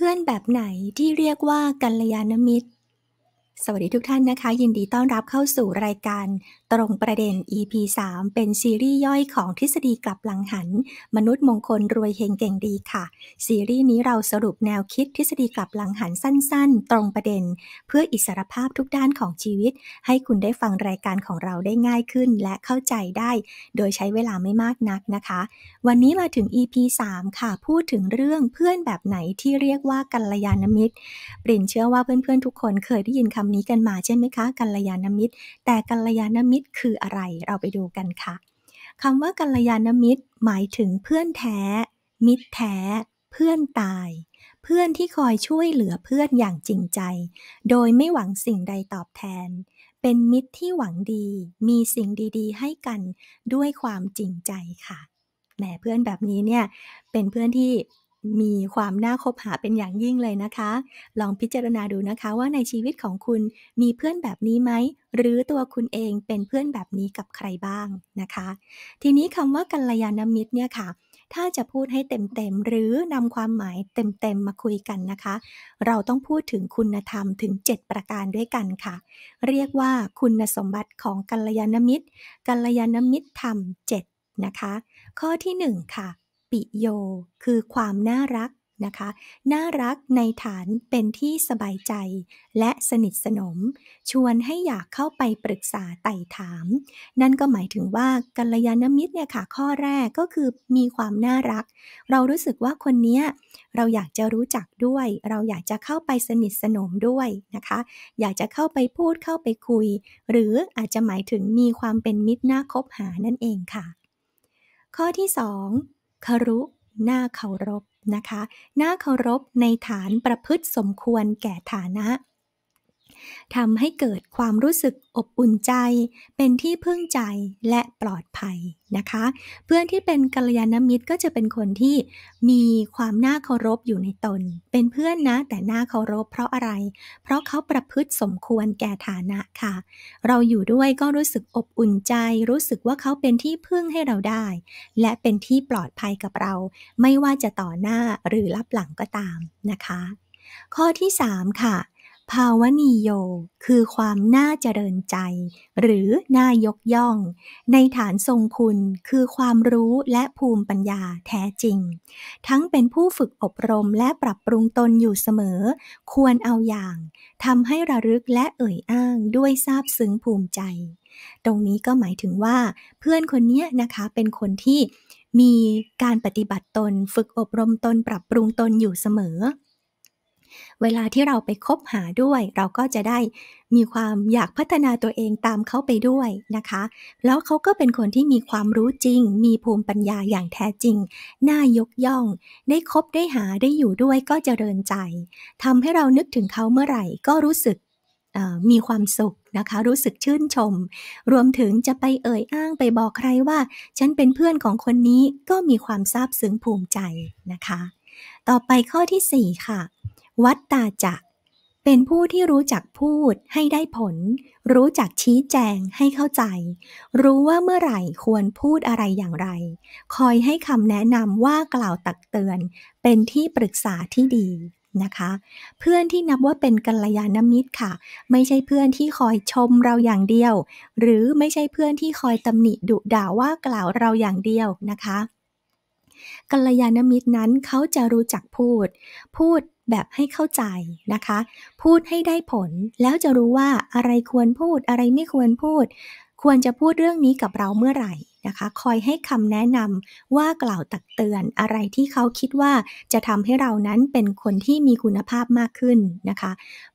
เพื่อนแบบไหนที่เรียกว่ากัลยาณมิตรสวัสดีทุกท่านนะคะ ยินดีต้อนรับเข้าสู่รายการ ตรงประเด็น EP 3เป็นซีรีส์ย่อยของทฤษฎีกลับหลังหัน มนุษย์มงคลรวยเฮงเก่งดีค่ะซีรีส์นี้เราสรุปแนวคิดทฤษฎีกลับหลังหันสั้นๆตรงประเด็น เพื่ออิสรภาพทุกด้านของชีวิต ให้คุณได้ฟังรายการของเราได้ง่ายขึ้นและเข้าใจได้ โดยใช้เวลาไม่มากนักนะคะ วันนี้มาถึง EP 3ค่ะพูดถึงเรื่องเพื่อนแบบไหนที่เรียกว่ากัลยาณมิตรปรินเชื่อว่าเพื่อนๆทุกคนเคยได้ยินคำำนี้กันมาใช่ไหมคะกัลยาณมิตร แต่กัลยาณมิตรคืออะไรเราไปดูกันค่ะคำว่ากัลยาณมิตรหมายถึงเพื่อนแท้ มิตรแท้เพื่อนตาย เพื่อนที่คอยช่วยเหลือเพื่อนอย่างจริงใจ โดยไม่หวังสิ่งใดตอบแทน เป็นมิตรที่หวังดี มีสิ่งดีๆ ให้กันด้วยความจริงใจค่ะแหมเพื่อนแบบนี้เนี่ยเป็นเพื่อนที่มีความน่าคบหาเป็นอย่างยิ่งเลยนะคะ ลองพิจารณาดูนะคะว่าในชีวิตของคุณมีเพื่อนแบบนี้ไหม หรือตัวคุณเองเป็นเพื่อนแบบนี้กับใครบ้างนะคะ ทีนี้คำว่ากัลยาณมิตรเนี่ยค่ะ ถ้าจะพูดให้เต็มๆ หรือนำความหมายเต็มๆ มาคุยกันนะคะ เราต้องพูดถึงคุณธรรมถึง 7 ประการด้วยกันค่ะ เรียกว่าคุณสมบัติของกัลยาณมิตร กัลยาณมิตรธรรม 7 นะคะ ข้อที่1ค่ะปิโย คือความน่ารักนะคะ น่ารักในฐานเป็นที่สบายใจและสนิทสนม ชวนให้อยากเข้าไปปรึกษาไต่ถาม นั่นก็หมายถึงว่ากัลยาณมิตรเนี่ยค่ะ ข้อแรกก็คือมีความน่ารัก เรารู้สึกว่าคนนี้เราอยากจะรู้จักด้วย เราอยากจะเข้าไปสนิทสนมด้วยนะคะ อยากจะเข้าไปพูดเข้าไปคุย หรืออาจจะหมายถึงมีความเป็นมิตรน่าคบหานั่นเองค่ะ ข้อที่ 2ครุหน้าเคารพนะคะ หน้าเคารพในฐานประพฤติสมควรแก่ฐานะทำให้เกิดความรู้สึกอบอุ่นใจ เป็นที่พึ่งใจและปลอดภัยนะคะ เพื่อนที่เป็นกัลยาณมิตรก็จะเป็นคนที่มีความน่าเคารพอยู่ในตน เป็นเพื่อนนะแต่น่าเคารพ เพราะอะไร เพราะเขาประพฤติสมควรแก่ฐานะค่ะ เราอยู่ด้วยก็รู้สึกอบอุ่นใจ รู้สึกว่าเขาเป็นที่พึ่งให้เราได้ และเป็นที่ปลอดภัยกับเรา ไม่ว่าจะต่อหน้าหรือรับหลังก็ตามนะคะ ข้อที่3ค่ะภาวนิโยคือความน่าเจริญใจ หรือน่ายกย่อง ในฐานทรงคุณคือความรู้และภูมิปัญญาแท้จริง ทั้งเป็นผู้ฝึกอบรมและปรับปรุงตนอยู่เสมอ ควรเอาอย่างทำให้ระลึกและเอ่ยอ้างด้วยซาบซึ้งภูมิใจ ตรงนี้ก็หมายถึงว่า เพื่อนคนนี้นะคะ เป็นคนที่มีการปฏิบัติตน ฝึกอบรมตนปรับปรุงตนอยู่เสมอเวลาที่เราไปคบหาด้วย เราก็จะได้มีความอยากพัฒนาตัวเองตามเขาไปด้วยนะคะ แล้วเขาก็เป็นคนที่มีความรู้จริง มีภูมิปัญญาอย่างแท้จริง น่ายกย่อง ได้คบได้หาได้อยู่ด้วยก็จเจริญใจทำให้เรานึกถึงเขาเมื่อไหร่ ก็รู้สึกมีความสุขนะคะ รู้สึกชื่นชม รวมถึงจะไปเอ่ยอ้างไปบอกใครว่า ฉันเป็นเพื่อนของคนนี้ก็มีความซาบซึ้งภูมิใจนะคะ ต่อไปข้อที่4ค่ะวัตตาจะ เป็นผู้ที่รู้จักพูดให้ได้ผล รู้จักชี้แจงให้เข้าใจ รู้ว่าเมื่อไหร่ควรพูดอะไรอย่างไร คอยให้คำแนะนำว่ากล่าวตักเตือนเป็นที่ปรึกษาที่ดีนะคะ เพื่อนที่นับว่าเป็นกัลยาณมิตรค่ะ ไม่ใช่เพื่อนที่คอยชมเราอย่างเดียว หรือไม่ใช่เพื่อนที่คอยตำหนิดุด่าว่ากล่าวเราอย่างเดียวนะคะ กัลยาณมิตรนั้นเขาจะรู้จักพูด พูดแบบให้เข้าใจนะคะ พูดให้ได้ผล แล้วจะรู้ว่าอะไรควรพูด อะไรไม่ควรพูด ควรจะพูดเรื่องนี้กับเราเมื่อไหร่นะคะคอยให้คำแนะนำว่ากล่าวตักเตือนอะไรที่เขาคิดว่าจะทำให้เรานั้นเป็นคนที่มีคุณภาพมากขึ้นนะคะ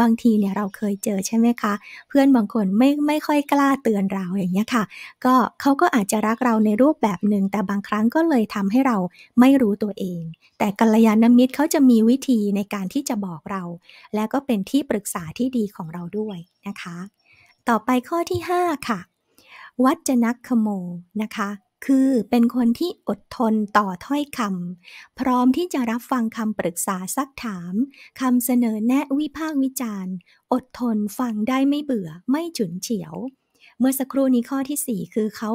บางทีเนี่ยเราเคยเจอใช่ไหมคะ เพื่อนบางคนไม่ไม่ค่อยกล้าเตือนเราอย่างเงี้ยค่ะก็เขาก็อาจจะรักเราในรูปแบบหนึ่งแต่บางครั้งก็เลยทำให้เราไม่รู้ตัวเอง แต่กัลยาณมิตรเขาจะมีวิธีในการที่จะบอกเรา และก็เป็นที่ปรึกษาที่ดีของเราด้วยนะคะ ต่อไปข้อที่5ค่ะวัจนักขโมนะคะ คือเป็นคนที่อดทนต่อถ้อยคำพร้อมที่จะรับฟังคำปรึกษาซักถามคำเสนอแนะวิพากษ์วิจารณ์ อดทนฟังได้ไม่เบื่อ ไม่ฉุนเฉียว เมื่อสักครู่นี้ข้อที่ 4 คือเขา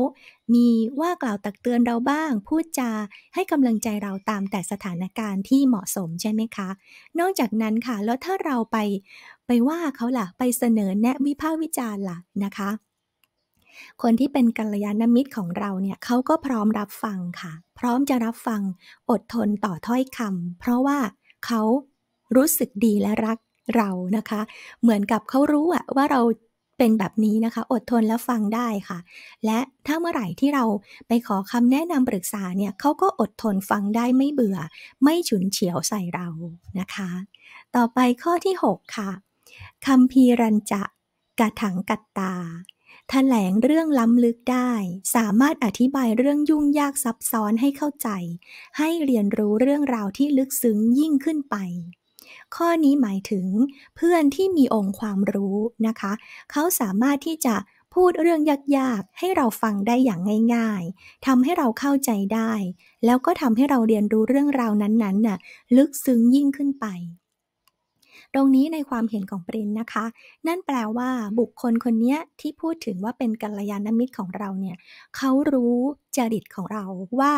มีว่ากล่าวตักเตือนเราบ้าง พูดจา ให้กำลังใจเราตามแต่สถานการณ์ที่เหมาะสมใช่ไหมคะ นอกจากนั้นค่ะ แล้วถ้าเราไปไปว่าเขาล่ะไปเสนอแนะวิพากษ์วิจารณ์ล่ะนะคะคนที่เป็นกัลยาณมิตรของเราเนี่ยเขาก็พร้อมรับฟังค่ะ พร้อมจะรับฟังอดทนต่อถ้อยคำเพราะว่าเขารู้สึกดีและรักเรานะคะ เหมือนกับเขารู้อะว่าเราเป็นแบบนี้นะคะ อดทนและฟังได้ค่ะ และถ้าเมื่อไหร่ที่เราไปขอคำแนะนำปรึกษาเนี่ยเขาก็อดทนฟังได้ไม่เบื่อ ไม่ฉุนเฉียวใส่เรานะคะ ต่อไปข้อที่6ค่ะคำพีรัญจะกะถังกัตตาแถลงเรื่องล้ำลึกได้ สามารถอธิบายเรื่องยุ่งยากซับซ้อนให้เข้าใจ ให้เรียนรู้เรื่องราวที่ลึกซึ้งยิ่งขึ้นไป ข้อนี้หมายถึงเพื่อนที่มีองค์ความรู้นะคะ เขาสามารถที่จะพูดเรื่องยากๆ ให้เราฟังได้อย่างง่าย ๆทำให้เราเข้าใจได้ แล้วก็ทำให้เราเรียนรู้เรื่องราวนั้นๆ น่ะลึกซึ้งยิ่งขึ้นไปตรงนี้ในความเห็นของปรินนะคะ นั่นแปลว่าบุคคลคนนี้ที่พูดถึงว่าเป็นกัลยาณมิตรของเราเนี่ยเขารู้จริตของเราว่า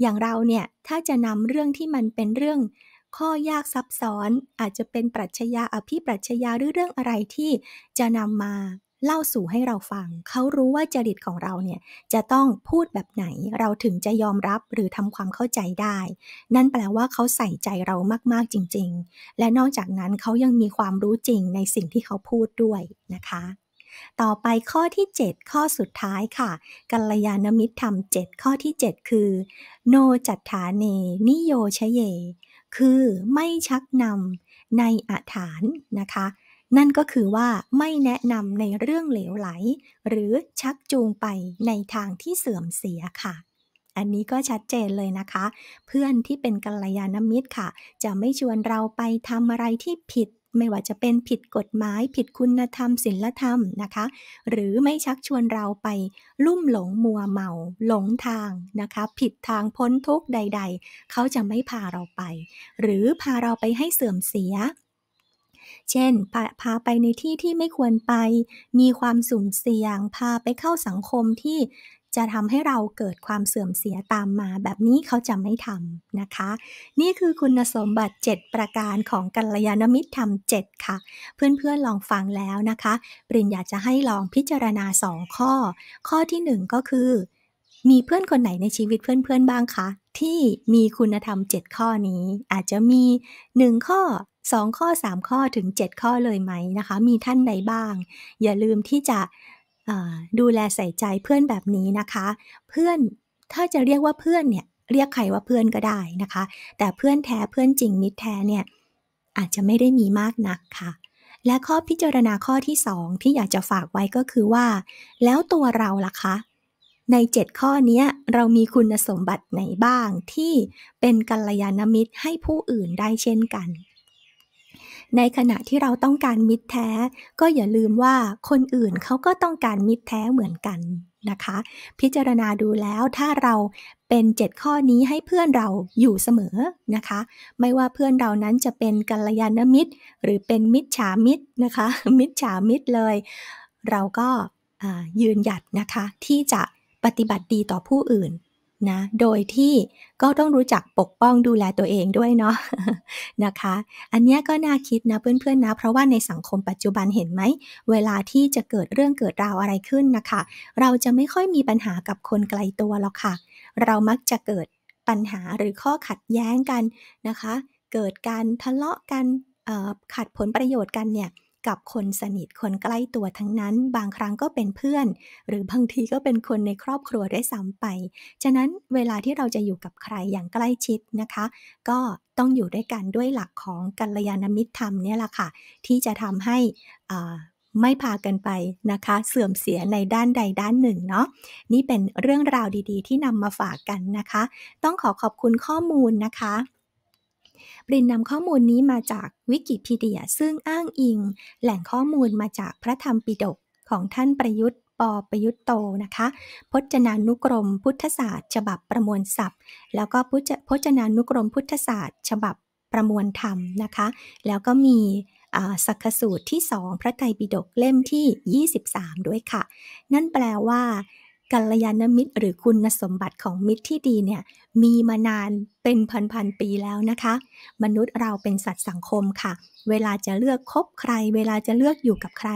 อย่างเราเนี่ยถ้าจะนำเรื่องที่มันเป็นเรื่อง ข้อยากซับซ้อน อาจจะเป็นปรัชญาอภิปรัชญาหรือเรื่องอะไรที่จะนำมาเล่าสู่ให้เราฟัง เขารู้ว่าจริตของเราเนี่ย จะต้องพูดแบบไหนเราถึงจะยอมรับหรือทำความเข้าใจได้ นั่นแปลว่าเขาใส่ใจเรามาก ๆ จริงๆ และนอกจากนั้นเขายังมีความรู้จริงในสิ่งที่เขาพูดด้วยนะคะ ต่อไปข้อที่ 7 ข้อสุดท้ายค่ะกัลยาณมิตรธรรม 7 ข้อที่ 7 คือ โนจัตฐานเนนิโยชเย คือไม่ชักนำในอาฐานนะคะนั่นก็คือว่าไม่แนะนำในเรื่องเหลวไหล หรือชักจูงไปในทางที่เสื่อมเสียค่ะ อันนี้ก็ชัดเจนเลยนะคะ เพื่อนที่เป็นกัลยาณมิตรค่ะ จะไม่ชวนเราไปทำอะไรที่ผิดไม่ว่าจะเป็นผิดกฎหมาย ผิดคุณธรรมศีลธรรมนะคะ หรือไม่ชักชวนเราไป ลุ่มหลงมัวเมา หลงทางนะคะ ผิดทางพ้นทุกใดๆ เขาจะไม่พาเราไป หรือพาเราไปให้เสื่อมเสียเช่น พาไปในที่ที่ไม่ควรไป มีความสุ่มเสี่ยง พาไปเข้าสังคมที่ จะทำให้เราเกิดความเสื่อมเสียตามมา แบบนี้เขาจะไม่ทำนะคะ นี่คือคุณสมบัติ 7 ประการของกัลยาณมิตรธรรม 7 ค่ะ เพื่อนๆลองฟังแล้วนะคะ ปริญอยากจะให้ลองพิจารณา 2 ข้อ ข้อที่ 1 ก็คือ มีเพื่อนคนไหนในชีวิตเพื่อนๆ บ้างคะที่มีคุณธรรม 7 ข้อนี้ อาจจะมี1ข้อ2 ข้อ 3 ข้อถึง 7 ข้อเลยไหมนะคะ มีท่านใดบ้าง อย่าลืมที่จะดูแลใส่ใจเพื่อนแบบนี้นะคะ เพื่อนถ้าจะเรียกว่าเพื่อนเนี่ยเรียกใครว่าเพื่อนก็ได้นะคะ แต่เพื่อนแท้เพื่อนจริงมิตรแท้เนี่ยอาจจะไม่ได้มีมากนักค่ะ และข้อพิจารณาข้อที่2ที่อยากจะฝากไว้ก็คือว่า แล้วตัวเราล่ะคะใน 7 ข้อนี้เรามีคุณสมบัติไหนบ้างที่เป็นกัลยาณมิตรให้ผู้อื่นได้เช่นกันในขณะที่เราต้องการมิตรแท้ก็อย่าลืมว่าคนอื่นเขาก็ต้องการมิตรแท้เหมือนกันนะคะ พิจารณาดูแล้วถ้าเราเป็น 7 ข้อนี้ให้เพื่อนเราอยู่เสมอนะคะ ไม่ว่าเพื่อนเรานั้นจะเป็นกัลยาณมิตร หรือเป็นมิตรฉามิตรนะคะมิตรฉามิตรเลย เราก็ยืนหยัดนะคะที่จะปฏิบัติดีต่อผู้อื่นนะ โดยที่ก็ต้องรู้จักปกป้องดูแลตัวเองด้วยเนาะนะคะ อันนี้ก็น่าคิดนะเพื่อนๆนะ เพราะว่าในสังคมปัจจุบันเห็นไหม เวลาที่จะเกิดเรื่องเกิดราวอะไรขึ้นนะคะ เราจะไม่ค่อยมีปัญหากับคนไกลตัวหรอกค่ะ เรามักจะเกิดปัญหาหรือข้อขัดแย้งกันนะคะ เกิดการทะเลาะกันขัดผลประโยชน์กันเนี่ยกับคนสนิทคนใกล้ตัวทั้งนั้นบางครั้งก็เป็นเพื่อน หรือบางทีก็เป็นคนในครอบครัวได้ซ้ำไป ฉะนั้นเวลาที่เราจะอยู่กับใครอย่างใกล้ชิดนะคะ ก็ต้องอยู่ด้วยกันด้วยหลักของกัลยาณมิตรธรรมเนี่ยแหละค่ะที่จะทำให้ไม่พากันไปนะคะ เสื่อมเสียในด้านใดด้านหนึ่งเนาะนี่เป็นเรื่องราวดีๆ ที่นำมาฝากกันนะคะ ต้องขอขอบคุณข้อมูลนะคะปรินนำข้อมูลนี้มาจากวิกิพีเดียซึ่งอ้างอิงแหล่งข้อมูลมาจากพระธรรมปิฎกของท่านประยุทธ์ ปประยุทธ์โตนะคะ พจนานุกรมพุทธศาสตร์ฉบับประมวลศัพท์ แล้วก็พจนานุกรมพุทธศาสตร์ฉบับประมวลธรรมนะคะ แล้วก็มีสักสูตรที่ 2 พระไตรปิฎกเล่มที่ 23 ด้วยค่ะ นั่นแปลว่ากัลยาณมิตรหรือคุณสมบัติของมิตรที่ดีเนี่ย มีมานานเป็นพันๆปีแล้วนะคะ มนุษย์เราเป็นสัตว์สังคมค่ะ เวลาจะเลือกคบใคร เวลาจะเลือกอยู่กับใคร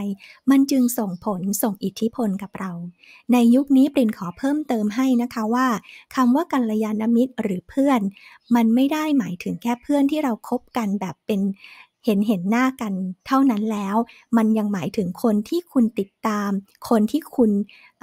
มันจึงส่งผลส่งอิทธิพลกับเรา ในยุคนี้เปรนขอเพิ่มเติมให้นะคะว่า คำว่ากัลยาณมิตรหรือเพื่อน มันไม่ได้หมายถึงแค่เพื่อนที่เราครบกันแบบเป็นเห็นเห็นหน้ากันเท่านั้นแล้ว มันยังหมายถึงคนที่คุณติดตาม คนที่คุณ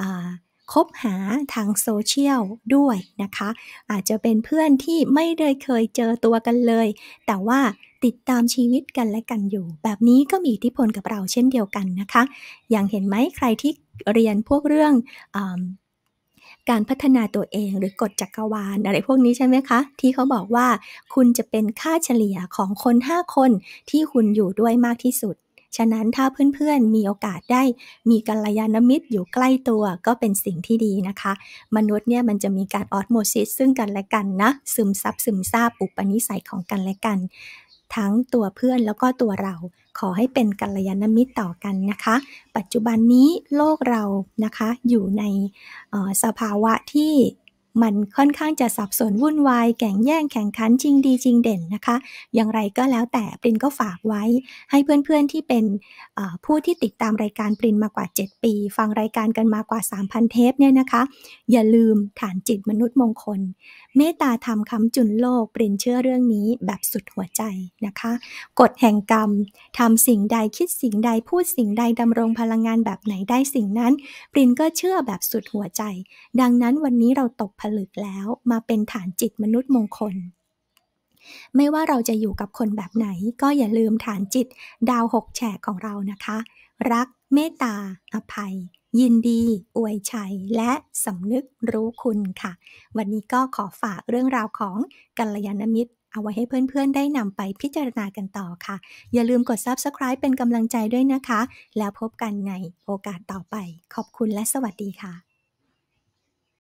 อ่าคบหาทางโซเชียลด้วยนะคะ อาจจะเป็นเพื่อนที่ไม่ได้เคยเจอตัวกันเลย แต่ว่าติดตามชีวิตกันและกันอยู่ แบบนี้ก็มีอิทธิพลกับเราเช่นเดียวกันนะคะ อย่างเห็นไหมใครที่เรียนพวกเรื่องอการพัฒนาตัวเองหรือกฎจักรวาลอะไรพวกนี้ใช่ไหมคะที่เขาบอกว่าคุณจะเป็นค่าเฉลี่ยของคน 5 คนที่คุณอยู่ด้วยมากที่สุดฉะนั้นถ้าเพื่อนๆมีโอกาสได้มีกัลยาณมิตรอยู่ใกล้ตัวก็เป็นสิ่งที่ดีนะคะ มนุษย์เนี่ยมันจะมีการออสโมซิสซึ่งกันและกันนะซึมซับซึมซาบอุปนิสัยของกันและ กัน ทั้งตัวเพื่อนแล้วก็ตัวเราขอให้เป็นกัลยาณมิตรต่อกันนะคะ ปัจจุบันนี้โลกเรานะคะอยู่ในสภาวะที่มันค่อนข้างจะสับสนวุ่นวายแข่งแย่งแข่งขันจริงดีจริงเด่นนะคะ อย่างไรก็แล้วแต่ปรินก็ฝากไว้ ให้เพื่อนๆที่เป็นผู้ที่ติดตามรายการปรินมากว่า 7 ปี ฟังรายการกันมากว่า 3,000 เทปเนี่ยนะคะ อย่าลืมฐานจิตมนุษย์มงคลเมตตาธรรมคำจุนโลก ปรินเชื่อเรื่องนี้แบบสุดหัวใจนะคะ กฎแห่งกรรมทำสิ่งใดคิดสิ่งใดพูดสิ่งใดดำรงพลังงานแบบไหนได้สิ่งนั้น ปรินก็เชื่อแบบสุดหัวใจ ดังนั้นวันนี้เราตกผลึกแล้วมาเป็นฐานจิตมนุษย์มงคล ไม่ว่าเราจะอยู่กับคนแบบไหนก็อย่าลืมฐานจิต ดาวหกแฉกของเรานะคะรักเมตตาอภัยยินดีอวยชัยและสำนึกรู้คุณค่ะ วันนี้ก็ขอฝากเรื่องราวของกัลยาณมิตร เอาไว้ให้เพื่อนๆ ได้นำไปพิจารณากันต่อค่ะ อย่าลืมกด Subscribe เป็นกำลังใจด้วยนะคะ แล้วพบกันในโอกาสต่อไป ขอบคุณและสวัสดีค่ะ